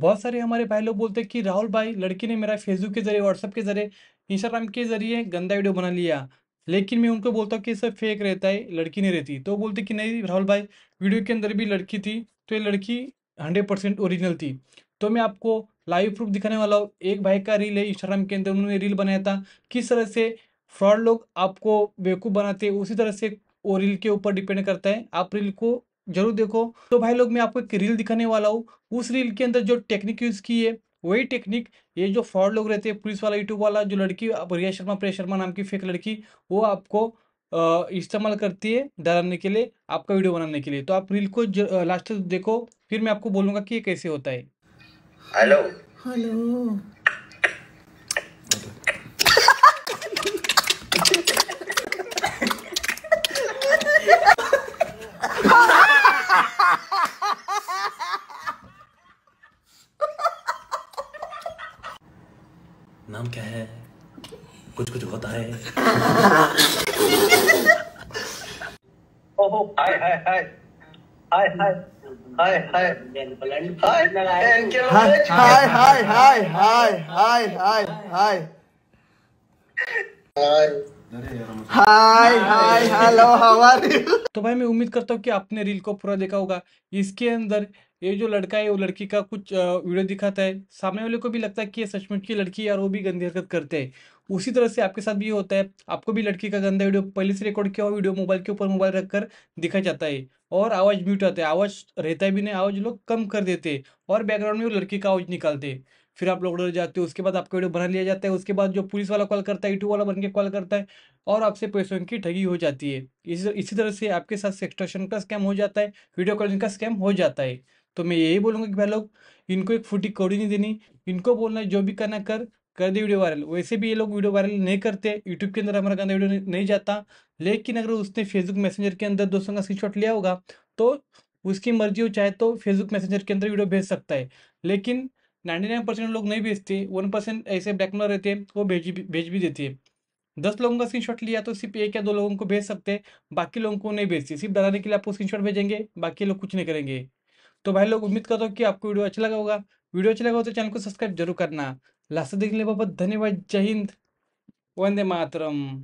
बहुत सारे हमारे भाई लोग बोलते हैं कि राहुल भाई लड़की ने मेरा फेसबुक के जरिए व्हाट्सअप के जरिए इंस्टाग्राम के जरिए गंदा वीडियो बना लिया लेकिन मैं उनको बोलता हूँ कि सब फेक रहता है लड़की नहीं रहती तो बोलते कि नहीं राहुल भाई वीडियो के अंदर भी लड़की थी तो ये लड़की हंड्रेड परसेंट ओरिजिनल थी तो मैं आपको लाइव प्रूफ दिखाने वाला हूँ एक भाई का रील है इंस्टाग्राम के अंदर उन्होंने रील बनाया था किस तरह से फ्रॉड लोग आपको बेवकूफ़ बनाते उसी तरह से वो रील के ऊपर डिपेंड करता है आप रील को जरूर देखो तो भाई लोग मैं आपको एक रील दिखाने वाला हूँ उस रील के अंदर जो टेक्निक यूज़ की है वही टेक्निक ये जो फ्रॉड लोग रहते हैं पुलिस वाला यूट्यूब वाला जो लड़की रिया शर्मा प्रिया शर्मा नाम की फेक लड़की वो आपको इस्तेमाल करती है डराने के लिए आपका वीडियो बनाने के लिए तो आप रील को लास्ट देखो फिर मैं आपको बोलूँगा कि ये कैसे होता है हेलो हेलो नाम क्या है कुछ कुछ होता है ओहो hi hi hi hi hi hi hi hi hi hi hi hi hi hi hi hi hello how are you तो भाई मैं उम्मीद करता हूँ कि आपने रील को पूरा देखा होगा इसके अंदर ये जो लड़का है वो लड़की का कुछ वीडियो दिखाता है सामने वाले को भी लगता है कि ये सचमुच की लड़की यार वो भी गंदी हरकत करते हैं उसी तरह से आपके साथ भी होता है आपको भी लड़की का गंदा वीडियो पहले से रिकॉर्ड किया हुआ वीडियो मोबाइल के ऊपर मोबाइल रख कर दिखा जाता है और आवाज़ म्यूट आता है आवाज़ रहता भी नहीं आवाज़ लोग कम कर देते और बैकग्राउंड में वो लड़की का आवाज़ निकालते फिर आप लोग डर जाते हो उसके बाद आपका वीडियो बना लिया जाता है उसके बाद जो पुलिस वाला कॉल करता है यूट्यूब e वाला बन के कॉल करता है और आपसे पैसों की ठगी हो जाती है इसी इसी तरह से आपके साथ सेक्सटॉशन का स्कैम हो जाता है वीडियो कॉलिंग का स्कैम हो जाता है तो मैं यही बोलूंगा कि भाई लोग इनको एक फूटी कौड़ी नहीं देनी इनको बोलना जो भी करना कर कर दे वीडियो वायरल वैसे भी ये लोग वीडियो वायरल नहीं करते यूट्यूब के अंदर हमारा गंदा वीडियो नहीं जाता लेकिन अगर उसने फेसबुक मैसेंजर के अंदर दोस्तों का स्क्रीनशॉट लिया होगा तो उसकी मर्जी हो चाहे तो फेसबुक मैसेंजर के अंदर वीडियो भेज सकता है लेकिन नाइन्टी नाइन परसेंट लोग नहीं भेजते वन परसेंट ऐसे ब्लैकमेल रहते हैं वो भेज भी भेज भी देते हैं दस लोगों का स्क्रीनशॉट लिया तो सिर्फ एक या दो लोगों को भेज सकते हैं बाकी लोगों को नहीं भेजते सिर्फ डराने के लिए आपको स्क्रीनशॉट भेजेंगे बाकी लोग कुछ नहीं करेंगे तो भाई लोग उम्मीद करता हूँ कि आपको वीडियो अच्छा लगा होगा वीडियो अच्छा लगा हो तो चैनल को सब्सक्राइब जरूर करना लास्ट देखने बहुत धन्यवाद जय हिंद वंदे मातरम